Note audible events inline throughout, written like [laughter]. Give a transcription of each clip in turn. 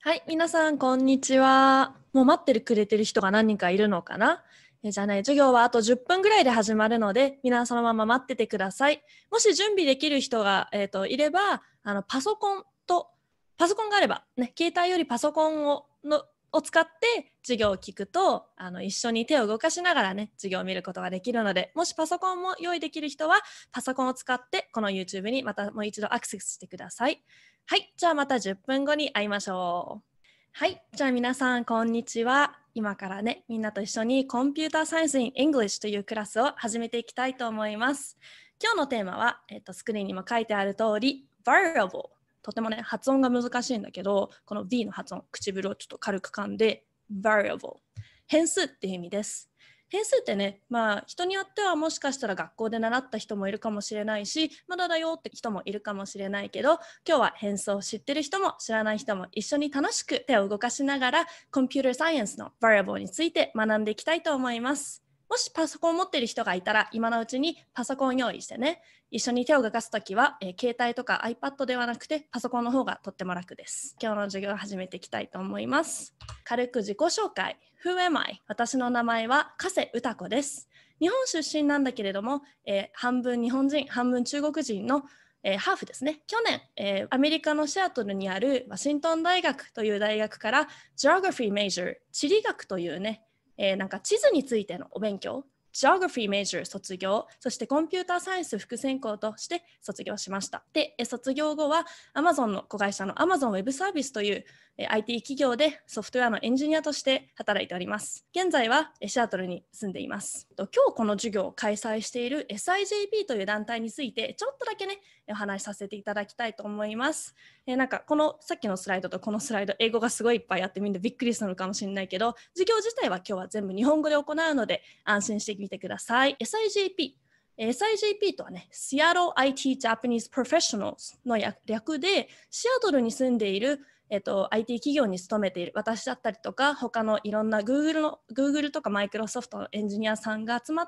はい、皆さん、こんにちは。もう待ってくれてる人が何人かいるのかなえじゃない、授業はあと10分ぐらいで始まるので、皆そのまま待っててください。もし準備できる人が、えーといれば、あのパソコンと、パソコンがあれば、ね、携帯よりパソコンをのを使って授業を聞くとあの一緒に手を動かしながらね授業を見ることができるのでもしパソコンも用意できる人はパソコンを使ってこの YouTube にまたもう一度アクセスしてくださいはいじゃあまた10分後に会いましょうはいじゃあ皆さんこんにちは今からねみんなと一緒にコンピューターサイエンスイン・ e n グリッシュというクラスを始めていきたいと思います今日のテーマは、えっと、スクリーンにも書いてある通り Variable とてもね発音が難しいんだけどこの V の発音唇をちょっと軽く噛んで variable 変数っていう意味です変数ってねまあ人によってはもしかしたら学校で習った人もいるかもしれないしまだだよって人もいるかもしれないけど今日は変数を知ってる人も知らない人も一緒に楽しく手を動かしながらコンピュータサイエンスの variable について学んでいきたいと思いますもしパソコンを持っている人がいたら今のうちにパソコンを用意してね一緒に手を動かすときは、えー、携帯とか iPad ではなくてパソコンの方がとっても楽です今日の授業を始めていきたいと思います軽く自己紹介 Who am I? 私の名前は加瀬歌子です日本出身なんだけれども、えー、半分日本人半分中国人のえー、ハーフですね去年、えー、アメリカのシアトルにあるワシントン大学という大学から Geography Major 地理学というねえー、なんか地図についてのお勉強 Geography Major 卒業そしてコンピューターサイエンス副専攻として卒業しましたで卒業後は Amazon の子会社の Amazon Web サービスという IT 企業でソフトウェアのエンジニアとして働いております。現在はシアトルに住んでいます。今日この授業を開催している SIJP という団体についてちょっとだけねお話しさせていただきたいと思います。えなんかこのさっきのスライドとこのスライド英語がすごいいっぱいあってみんなびっくりするかもしれないけど授業自体は今日は全部日本語で行うので安心してみてください。SIJP SIJP とはね、Seattle IT Japanese Professionals の略で、シアトルに住んでいるえっと、IT 企業に勤めている私だったりとか他のいろんな Google, の Google とか Microsoft のエンジニアさんが集まっ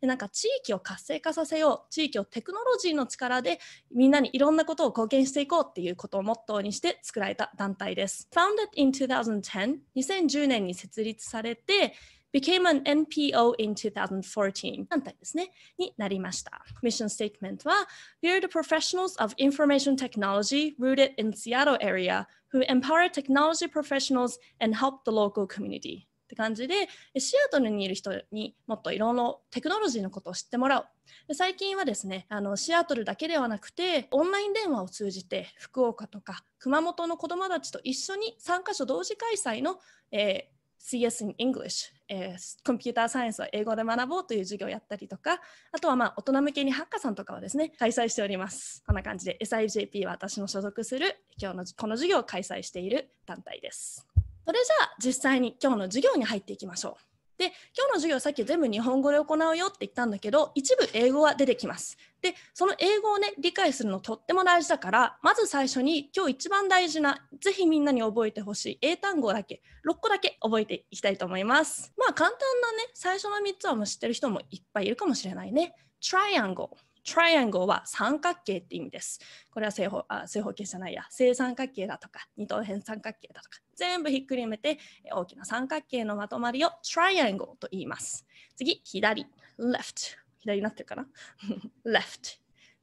てなんか地域を活性化させよう地域をテクノロジーの力でみんなにいろんなことを貢献していこうっていうことをモットーにして作られた団体です。Founded in 2010, 2010年に設立されて became an NPO in 2014団体ですねになりました。Mission Statement は We're the professionals of information technology rooted in Seattle area who empower technology professionals and help the local community って感じでシアトルにいる人にもっといろんなテクノロジーのことを知ってもらうで最近はですねあのシアトルだけではなくてオンライン電話を通じて福岡とか熊本の子どもたちと一緒に3カ所同時開催の、えー、CS in English えー、コンピューターサイエンスを英語で学ぼうという授業をやったりとか、あとはまあ大人向けにハッカさんとかはですね、開催しております。こんな感じで SIJP は私の所属する今日のこの授業を開催している団体です。それじゃあ実際に今日の授業に入っていきましょう。で今日の授業さっき全部日本語で行うよって言ったんだけど一部英語は出てきます。でその英語をね理解するのとっても大事だからまず最初に今日一番大事なぜひみんなに覚えてほしい英単語だけ6個だけ覚えていきたいと思います。まあ簡単なね最初の3つはもう知ってる人もいっぱいいるかもしれないね。Triangle triangle は三角形って意味です。これは正方あ正方形じゃないや、正三角形だとか、二等辺三角形だとか、全部ひっくりめて大きな三角形のまとまりを triangle と言います。次、左、left。左になってるかな [laughs] ?left。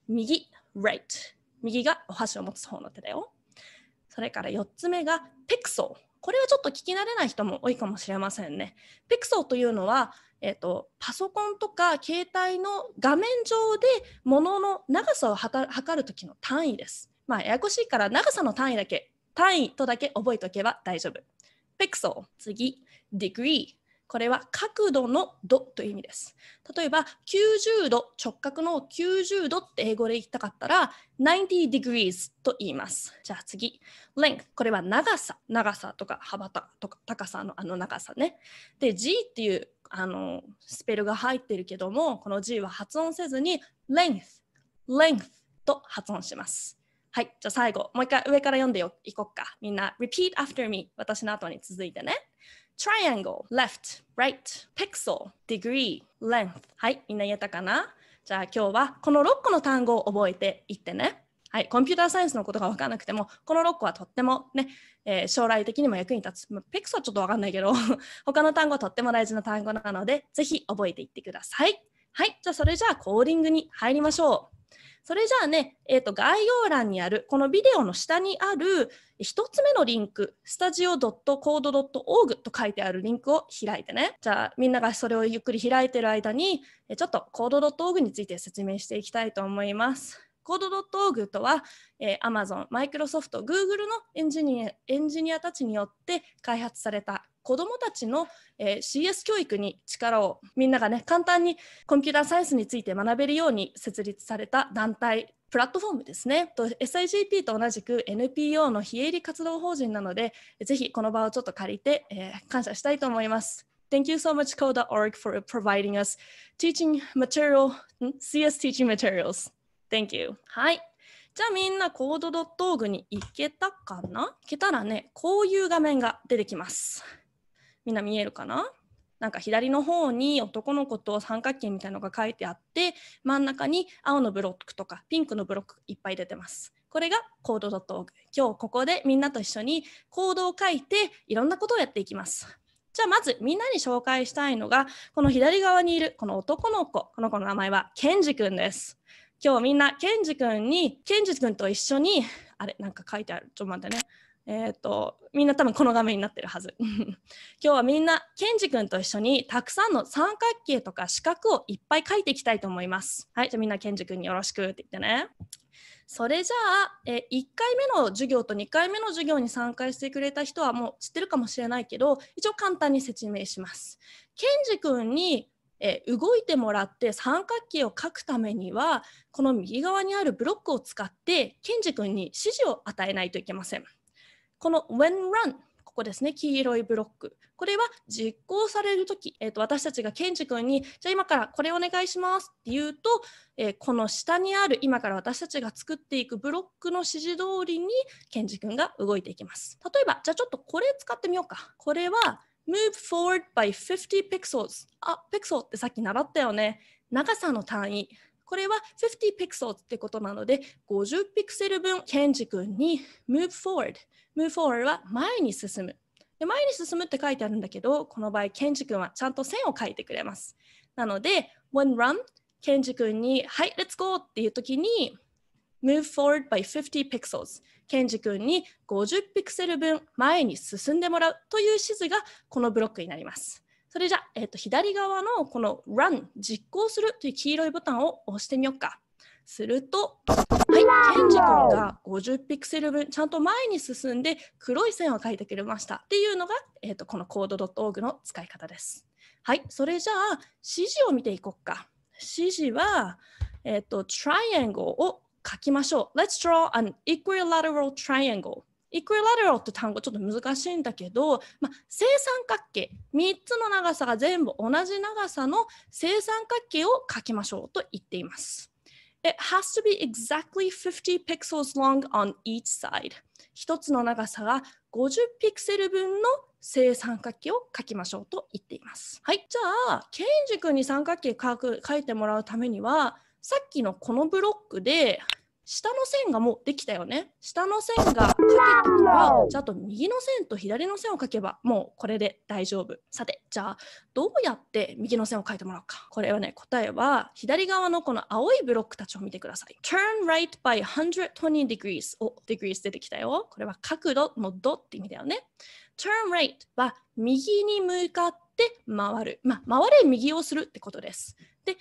右、right。右がお箸を持つ方の手だよ。それから4つ目が pixel。これはちょっと聞き慣れない人も多いかもしれませんね。ピクソルというのは、えーと、パソコンとか携帯の画面上で物の長さを測る時の単位です。まあ、ややこしいから長さの単位だけ単位とだけ覚えておけば大丈夫。ペクソル次 degree これは角度の度という意味です。例えば90度直角の90度って英語で言いたかったら90 degrees と言います。じゃあ次 length これは長さ長さとか幅とか高さのあの長さね。で G っていうあのスペルが入ってるけどもこの G は発音せずに length length と発音しますはいじゃあ最後もう一回上から読んでいこっかみんな repeat after me 私の後に続いてね triangle left right pixel degree length はいみんな言えたかなじゃあ今日はこの6個の単語を覚えていってねはい、コンピューターサイエンスのことが分からなくても、この6個はとってもね、えー、将来的にも役に立つ、まペクスはちょっと分かんないけど [laughs] 他の単語とっても大事な単語なのでぜひ覚えていってくださいはいじゃあそれじゃあコーディングに入りましょうそれじゃあね、えー、と概要欄にあるこのビデオの下にある1つ目のリンク studio.code.org と書いてあるリンクを開いてねじゃあみんながそれをゆっくり開いてる間にちょっと code.org について説明していきたいと思います Code.org とは、えー、Amazon、Microsoft、Google のエンジニアエンジニアたちによって開発された子どもたちの、えー、CS 教育に力をみんながね簡単にコンピューターサイエンスについて学べるように設立された団体プラットフォームですね。s i g p と同じく NPO の非営利活動法人なので、ぜひこの場をちょっと借りて、えー、感謝したいと思います。Thank you so much, Code.org, for providing us teaching material, CS teaching materials. Thank you. はい。じゃあみんなコード .org に行けたかな行けたらね、こういう画面が出てきます。みんな見えるかななんか左の方に男の子と三角形みたいのが書いてあって真ん中に青のブロックとかピンクのブロックいっぱい出てます。これがコード .org。今日ここでみんなと一緒にコードを書いていろんなことをやっていきます。じゃあまずみんなに紹介したいのがこの左側にいるこの男の子この子の名前はケンジくんです。今日みんなケンジ君にケンジ君と一緒にあれなんか書いてあるちょっと待ってねえっ、ー、とみんな多分この画面になってるはず [laughs] 今日はみんなケンジ君と一緒にたくさんの三角形とか四角をいっぱい書いていきたいと思いますはいじゃあみんなケンジ君によろしくって言ってねそれじゃあ、え1回目の授業と2回目の授業に参加してくれた人はもう知ってるかもしれないけど一応簡単に説明します。ケンジ君にえー、動いてもらって三角形を描くためにはこの右側にあるブロックを使ってケンジ君に指示を与えないといけません。この when run ここですね黄色いブロックこれは実行される時、えーと、私たちがケンジ君にじゃあ今からこれお願いしますって言うと、えー、この下にある今から私たちが作っていくブロックの指示通りにケンジ君が動いていきます例えばじゃあちょっとこれ使ってみようかこれは move forward by 50 pixels あ、ピクソルってさっき習ったよね長さの単位これは50 pixels ってことなので50ピクセル分ケンジ君に move forward move forward は前に進むで前に進むって書いてあるんだけどこの場合ケンジ君はちゃんと線を書いてくれますなので o n e run ケンジ君にはい let's go っていう時に move forward by 50 pixels ケンジ君に50ピクセル分前に進んでもらうという指示がこのブロックになります。それじゃ、えー、と左側のこの Run 実行するという黄色いボタンを押してみようか。すると、はい、ケンジ君が50ピクセル分ちゃんと前に進んで黒い線を書いてくれましたっていうのが、えー、とこの code.org の使い方です。はい、それじゃあ指示を見ていこうか。指示は、えーと、と triangle を書きましょう。Let's draw an equilateral triangle. イクイラルロって単語ちょっと難しいんだけど、まあ、正三角形3つの長さが全部同じ長さの正三角形を書きましょうと言っています。It has to be exactly 50 pixels long on each side. 一つの長さが50ピクセル分の正三角形を書きましょうと言っています。はい、じゃあ、ケインジ君に三角形書く書いてもらうためには、さっきのこのブロックで下の線がもうできたよね。下の線が書けたら、じゃあと右の線と左の線を書けば、もうこれで大丈夫。さて、じゃあどうやって右の線を書いてもらうか。これはね、答えは左側のこの青いブロックたちを見てください。turn right by 120 degrees。お、degrees 出てきたよ。これは角度の度って意味だよね。turn right は右に向かって回る。まあ、回れ右をするってことです。で、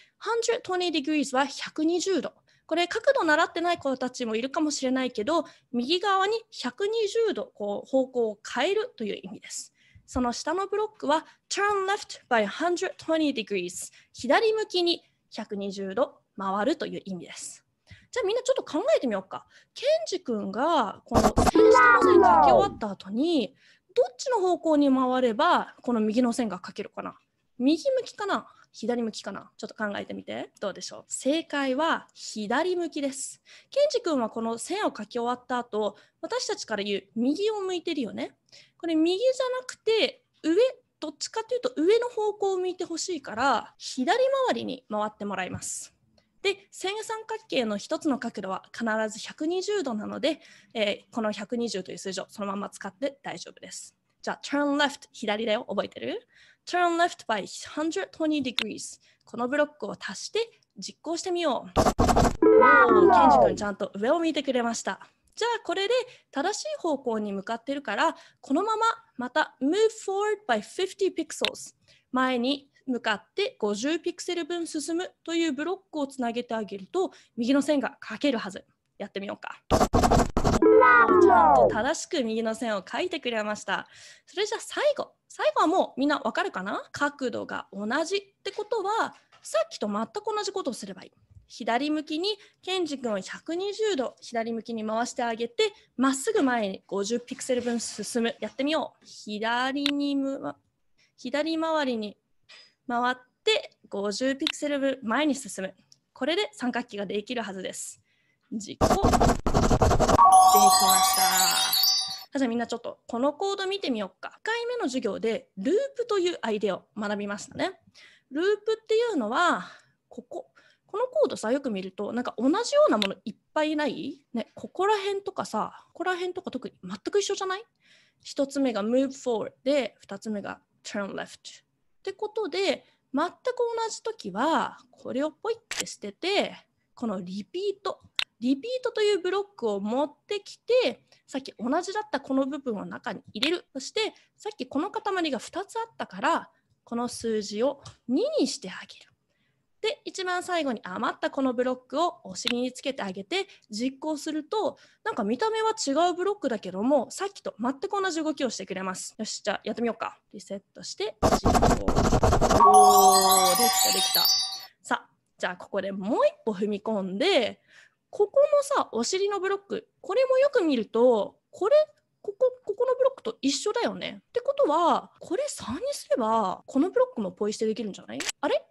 120 degrees は120度。これ角度習ってない子たちもいるかもしれないけど、右側に120度こう方向を変えるという意味です。その下のブロックは turn left by 120 degrees 左向きに120度回るという意味です。じゃあみんなちょっと考えてみようか。ケンジ君がこの停止の線が書き終わった後にどっちの方向に回ればこの右の線が書けるかな右向きかな左向きかなちょっと考えてみてどうでしょう正解は左向きですケンジ君はこの線を書き終わった後私たちから言う右を向いてるよねこれ右じゃなくて上どっちかというと上の方向を向いてほしいから左回りに回ってもらいますで正三角形の1つの角度は必ず120度なので、えー、この120という数字をそのまま使って大丈夫ですじゃあ turn left 左だよ覚えてる turn left by 120 degrees このブロックを足して実行してみようおおケンジ君ちゃんと上を見てくれましたじゃあこれで正しい方向に向かってるからこのまままた move forward by 50 pixels 前に向かって50ピクセル分進むというブロックをつなげてあげると右の線が書けるはずやってみようかちょっと正しく右の線を書いてくれました。それじゃ最後、最後はもうみんなわかるかな角度が同じってことは、さっきと全く同じことをすればいい。左向きにケンジ君を120度左向きに回してあげてまっすぐ前に50ピクセル分進むやってみよう左にむ左回りに回って50ピクセル分前に進むこれで三角形ができるはずです自己きました。じゃあみんなちょっとこのコード見てみようか。1回目の授業でループというアイデアを学びましたね。ループっていうのはここ。このコードさよく見るとなんか同じようなものいっぱいないねここら辺とかさここら辺とか特に全く一緒じゃない1つ目が move forward で2つ目が turn left ってことで全く同じ時はこれをポイって捨ててこのリピートリピートというブロックを持ってきてさっき同じだったこの部分を中に入れるそしてさっきこの塊が2つあったからこの数字を2にしてあげる。で一番最後に余ったこのブロックをお尻につけてあげて実行するとなんか見た目は違うブロックだけどもさっきと全く同じ動きをしてくれますよしじゃあやってみようかリセットして実行おーできたできたさあじゃあここでもう一歩踏み込んでここのさお尻のブロックこれもよく見るとこれここここのブロックと一緒だよねってことはこれ3にすればこのブロックもポイ捨てできるんじゃないあれ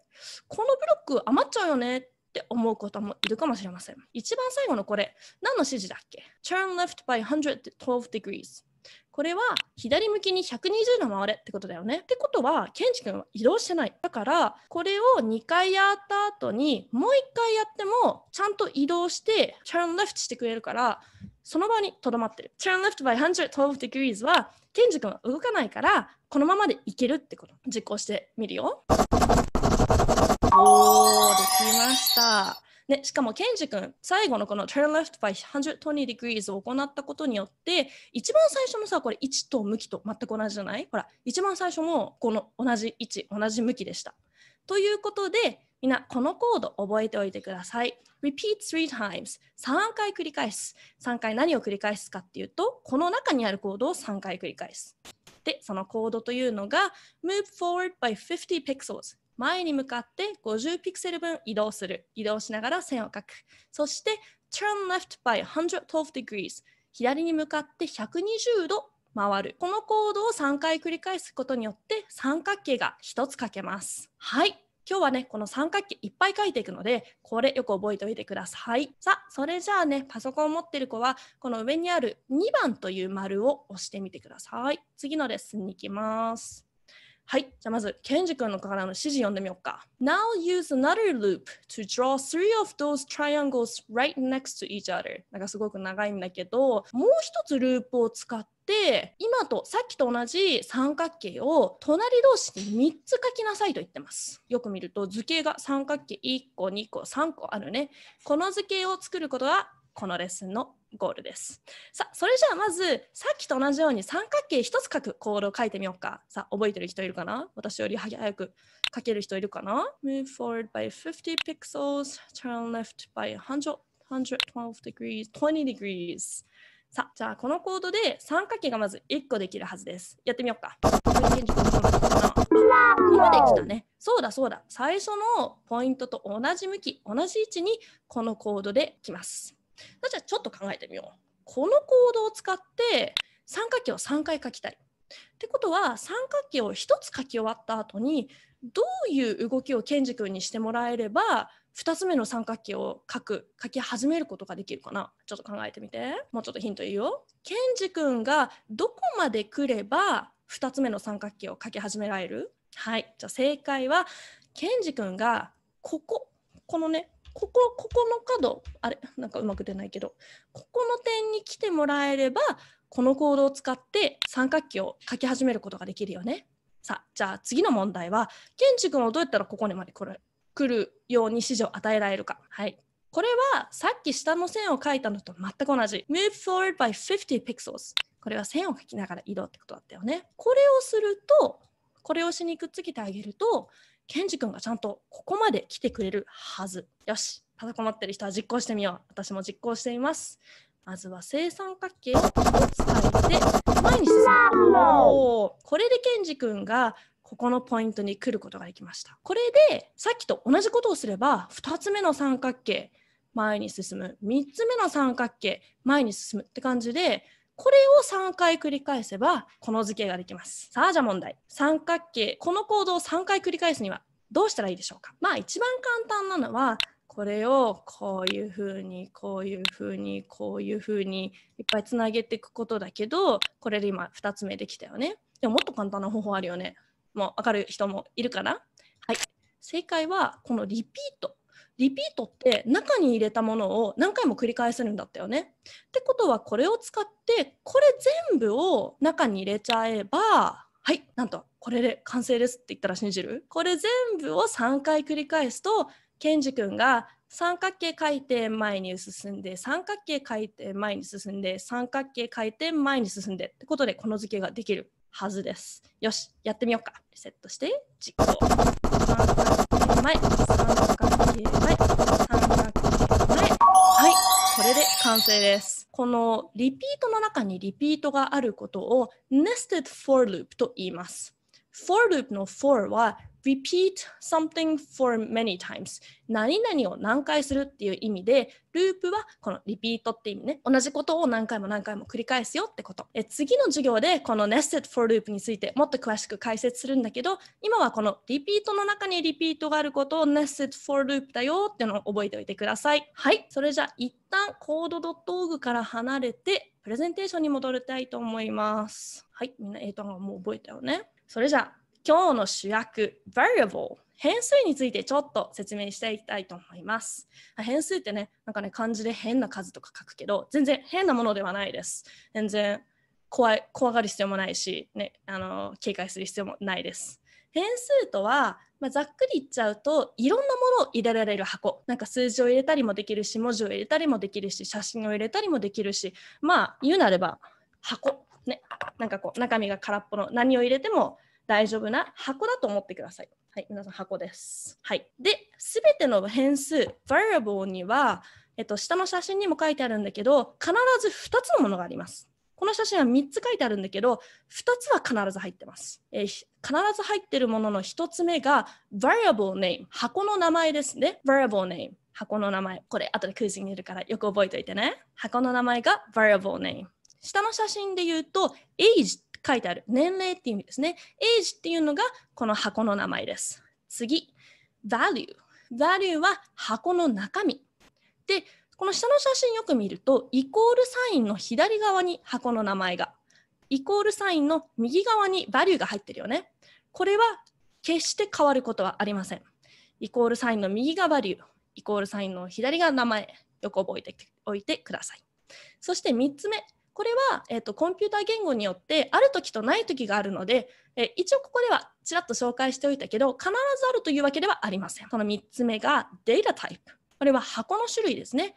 このブロック余っちゃうよねって思う方もいるかもしれません一番最後のこれ何の指示だっけ Turn left by 112 degrees これは左向きに120度回れってことだよね。ってことは、ケンジ君は移動してない。だから、これを2回やった後に、もう1回やっても、ちゃんと移動して、turn left してくれるから、その場にとどまってる。turn left by 112 degrees は、ケンジ君は動かないから、このままでいけるってこと。実行してみるよ。おー、できました。でしかもケンジ君最後のこの turn left by 120 degrees を行ったことによって一番最初のさこれ位置と向きと全く同じじゃないほら一番最初もこの同じ位置同じ向きでした。ということでみんなこのコード覚えておいてください。repeat three times 3回繰り返す。3回何を繰り返すかっていうとこの中にあるコードを3回繰り返す。でそのコードというのが move forward by 50 pixels 前に向かって50ピクセル分移動する移動しながら線を描くそして turn left by 112 degrees 左に向かって120度回るこの行動を3回繰り返すことによって三角形が1つ描けますはい今日はねこの三角形いっぱい書いていくのでこれよく覚えておいてくださいさあそれじゃあねパソコンを持ってる子はこの上にある2番という丸を押してみてください次のレッスンに行きますはい、じゃあまず、ケンジ君のからの指示読んでみようか。Now use another loop to draw three of those triangles right next to each other. なんかすごく長いんだけど、もう一つループを使って、今とさっきと同じ三角形を隣同士に3つ書きなさいと言ってます。よく見ると図形が三角形1個、2個、3個あるね。この図形を作ることがこのレッスンのゴールです。さあ、それじゃあまずさっきと同じように三角形一つ書くコードを書いてみようか。さあ、覚えてる人いるかな私より早く書ける人いるかな ?Move forward by 50 pixels, turn left by 100, 112 degrees, 20 degrees. さあ、じゃあこのコードで三角形がまず1個できるはずです。やってみようか。ここまで来たね。そうだそうだ。最初のポイントと同じ向き、同じ位置にこのコードで来ます。じゃあちょっと考えてみようこのコードを使って三角形を3回書きたいってことは三角形を1つ書き終わった後にどういう動きをケンジ君にしてもらえれば2つ目の三角形を書く書き始めることができるかなちょっと考えてみてもうちょっとヒントいいよケンジ君がどこまで来れば2つ目の三角形を書き始められるはいじゃあ正解はケンジ君がこここのねここここの角あれなんかうまく出ないけどここの点に来てもらえればこのコードを使って三角形を書き始めることができるよね。さあじゃあ次の問題はケンチ君をどうやったらここにまで来る来るように指示を与えられるか。はいこれはさっき下の線を書いたのと全く同じ。Move forward by 50 pixels。これは線を書きながら移動ってことだったよね。これをすると、これをしにくっつけてあげると、ケンジ君がちゃんとここまで来てくれるはず。よし、立てこってる人は実行してみよう。私も実行しています。まずは正三角形を使って前に進む。これでケンジ君がここのポイントに来ることができました。これでさっきと同じことをすれば2つ目の三角形前に進む3つ目の三角形前に進むって感じでこれを3回繰り返せばこの図形ができます。さあじゃあ問題。三角形。この行動を3回繰り返すにはどうしたらいいでしょうかまあ一番簡単なのはこれをこういうふうにこういうふうにこういうふうにいっぱいつなげていくことだけどこれで今2つ目できたよね。でももっと簡単な方法あるよね。もう分かる人もいるかなはい。正解はこのリピート。リピートって中に入れたものを何回も繰り返せるんだったよね。ってことはこれを使ってこれ全部を中に入れちゃえばはいなんとこれで完成ですって言ったら信じるこれ全部を3回繰り返すとケンジ君が三角形回転前に進んで三角形回転前に進んで三角形回転前に進んでってことでこの図形ができるはずです。よしやってみようか。リセットして実行。三角形前三角形はい、これで完成です。このリピートの中にリピートがあることを nested for loop と言います。for loop の for は repeat something for many times 何々を何回するっていう意味でループはこのリピートって意味ね同じことを何回も何回も繰り返すよってことえ次の授業でこの nested for loop についてもっと詳しく解説するんだけど今はこのリピートの中にリピートがあることを nested for loop だよっていうのを覚えておいてくださいはいそれじゃあ一旦 code.org から離れてプレゼンテーションに戻りたいと思いますはいみんな英単語はもう覚えたよねそれじゃあ今日の主役 variable 変数についてちょっと説明していきたいと思います。変数ってね、なんかね、漢字で変な数とか書くけど、全然変なものではないです。全然怖い怖がる必要もないし、ねあの、警戒する必要もないです。変数とは、まあ、ざっくり言っちゃうといろんなものを入れられる箱なんか数字を入れたりもできるし文字を入れたりもできるし写真を入れたりもできるしまあ言うなれば箱ねなんかこう中身が空っぽの何を入れても大丈夫な箱だと思ってください。はい、皆さん箱です。はい、で、すべての変数、variable には、えっと、下の写真にも書いてあるんだけど、必ず2つのものがあります。この写真は3つ書いてあるんだけど、2つは必ず入ってます。えー、必ず入ってるものの1つ目が variable name、箱の名前ですね。variable name、箱の名前。これ、後でクイズに入るからよく覚えておいてね。箱の名前が variable name。下の写真で言うと age 書いてある年齢っていう意味ですね。age っていうのがこの箱の名前です。次、value。value は箱の中身。で、この下の写真よく見ると、イコールサインの左側に箱の名前が、イコールサインの右側に value が入ってるよね。これは決して変わることはありません。イコールサインの右が value、イコールサインの左が名前、よく覚えておいてください。そして3つ目、これは、えーと、コンピューター言語によってある時とない時があるので、えー、一応ここではちらっと紹介しておいたけど必ずあるというわけではありません。この3つ目がデータタイプ。これは箱の種類ですね。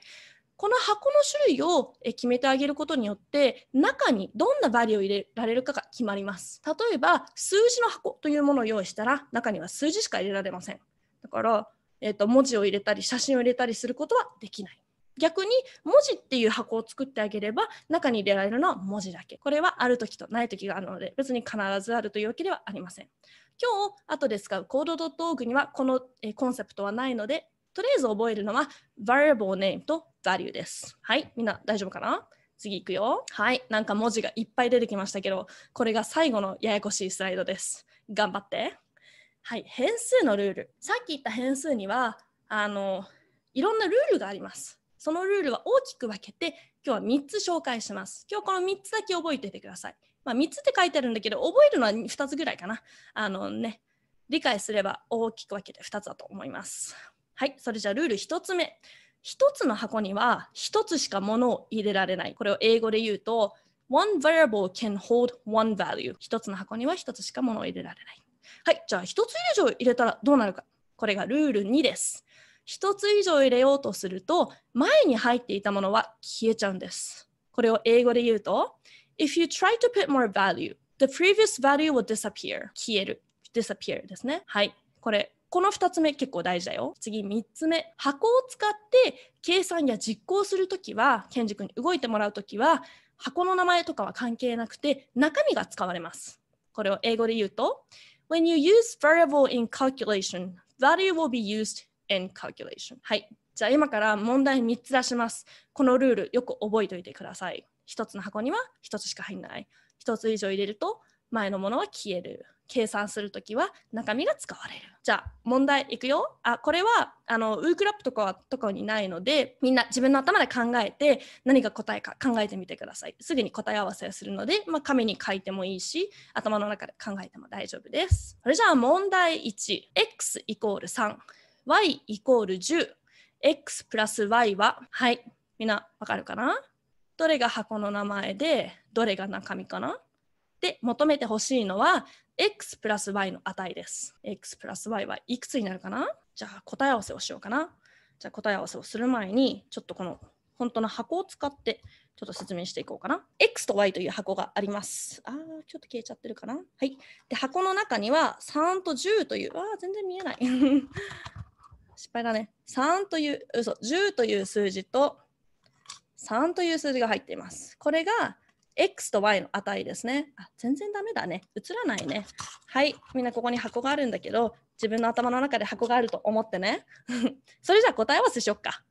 この箱の種類を決めてあげることによって中にどんなバリを入れられるかが決まります例えば数字の箱というものを用意したら中には数字しか入れられませんだから、えーと文字を入れたり写真を入れたりすることはできない逆に文字っていう箱を作ってあげれば中に入れられるのは文字だけこれはある時とない時があるので別に必ずあるというわけではありません今日後で使う code.org にはこのコンセプトはないのでとりあえず覚えるのは variable name と value ですはいみんな大丈夫かな次いくよはいなんか文字がいっぱい出てきましたけどこれが最後のややこしいスライドです頑張ってはい変数のルールさっき言った変数にはあのいろんなルールがありますそのルールは大きく分けて今日は3つ紹介します今日この3つだけ覚えててください、まあ、3つって書いてあるんだけど覚えるのは2つぐらいかなあのね理解すれば大きく分けて2つだと思いますはいそれじゃあルール1つ目1つの箱には1つしか物を入れられないこれを英語で言うと One variable can hold one value 1つの箱には1つしか物を入れられないはいじゃあ1つ以上入れたらどうなるかこれがルール2です一つ以上入れようとすると前に入っていたものは消えちゃうんです。これを英語で言うと If you try to put more value, the previous value will disappear. 消える。disappear ですね。はい。これ、この二つ目結構大事だよ。次三つ目。箱を使って計算や実行するときは、ケンジ君に動いてもらうときは、箱の名前とかは関係なくて中身が使われます。これを英語で言うと When you use variable in calculation, value will be used and calculation はいじゃあ今から問題3つ出しますこのルールよく覚えておいてください1つの箱には1つしか入んない1つ以上入れると前のものは消える計算するときは中身が使われる。じゃあ問題いくよ。あこれはあのウークラップとかとかにないのでみんな自分の頭で考えて何が答えか考えてみてください。すぐに答え合わせをするので、まあ、紙に書いてもいいし頭の中で考えても大丈夫です。それじゃあ問題 1x イコール3。y イコール 10x プラス y ははいみんなわかるかなどれが箱の名前でどれが中身かなで求めてほしいのは x プラス y の値です。x プラス y はいくつになるかなじゃあ答え合わせをしようかな。じゃあ答え合わせをする前にちょっとこの本当の箱を使ってちょっと説明していこうかな。X と Y という箱があります。あちょっと消えちゃってるかな。はい。で、箱の中には3と10という、あ全然見えない。失敗だね。3という、嘘、10という数字と3という数字が入っています。これが X と Y の値ですね。あ、全然ダメだね。映らないね。はい。みんなここに箱があるんだけど、自分の頭の中で箱があると思ってね。[laughs] それじゃあ答え合わせしよっか。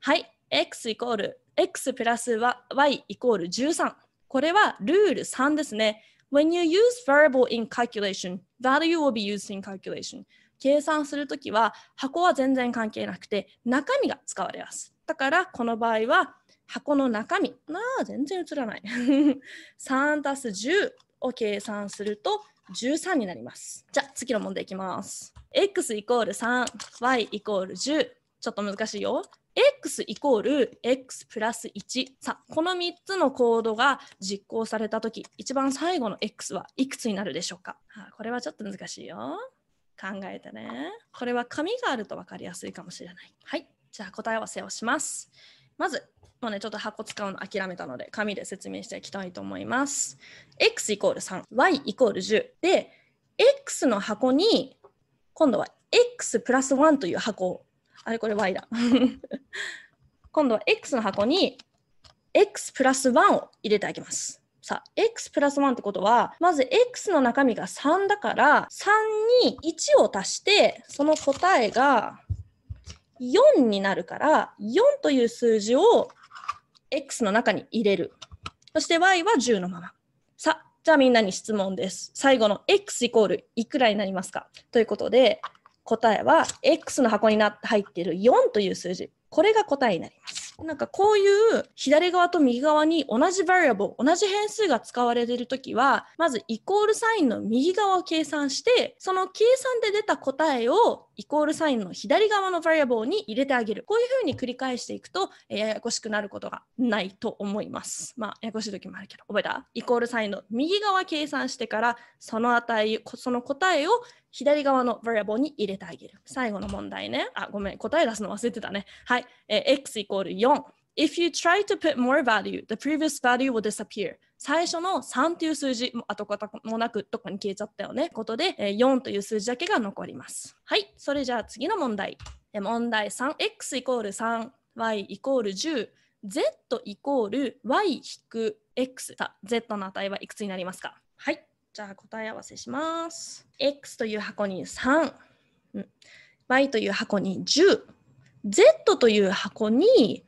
はい。X イコール、X プラス Y イコール13。これはルール3ですね。When you use variable in calculation, value will be used in calculation. 計算するときは箱は全然関係なくて中身が使われます。だからこの場合は箱の中身、まあ全然映らない。3 [laughs] たす10を計算すると13になります。じゃあ次の問題いきます。x イコール3、y イコール10。ちょっと難しいよ。x イコール x プラス1さあこの3つのコードが実行された時一番最後の x はいくつになるでしょうかはこれはちょっと難しいよ。考えてね。これは紙があると分かりやすいかもしれない。はい。じゃあ答え合わせをします。まず、もうね、ちょっと箱使うの諦めたので、紙で説明していきたいと思います。x イコール3、y イコール10。で、x の箱に、今度は x プラス1という箱。あれこれ y だ。[laughs] 今度は x の箱に x プラス1を入れてあげます。さ x プラス1ってことはまず x の中身が3だから3に1を足してその答えが4になるから4という数字を x の中に入れるそして y は10のままさじゃあみんなに質問です最後の x イコールいくらになりますかということで答えは x の箱になって入っている4という数字これが答えになりますなんかこういう左側と右側に同じ variable、同じ変数が使われているときは、まずイコールサインの右側を計算して、その計算で出た答えをイコールサインの左側の variable に入れてあげる。こういうふうに繰り返していくと、えー、ややこしくなることがないと思います。まあ、ややこしい時もあるけど、覚えたイコールサインの右側計算してから、その値、その答えを左側の variable に入れてあげる。最後の問題ね。あ、ごめん、答え出すの忘れてたね。はい、えー、x イコール4。If you try to put more value, the previous value will disappear. 最初の3という数字も跡形もなくどこに消えちゃったよね。ことで4という数字だけが残ります。はい、それじゃあ次の問題。問題 3x イコール 3y イコール 10z イコール y 引く x さ z の値はいくつになりますかはいじゃあ答え合わせします。X という箱に3、Y という箱に10、Z という箱に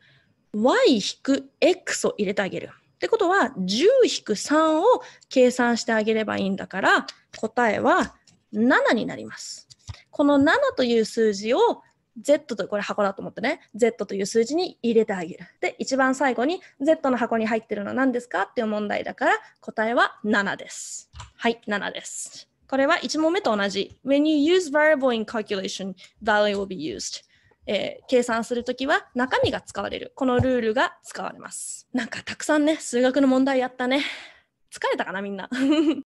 Y-X を入れてあげる。ってことは10-3を計算してあげればいいんだから答えは7になります。この7という数字を Z とこれ箱だと思ってね Z という数字に入れてあげるで一番最後に Z の箱に入ってるのは何ですかっていう問題だから答えは7ですはい7ですこれは1問目と同じ When you use variable in calculation value will be used えー、計算するときは中身が使われる。このルールが使われます。なんかたくさんね、数学の問題やったね。疲れたかな、みんな。[laughs]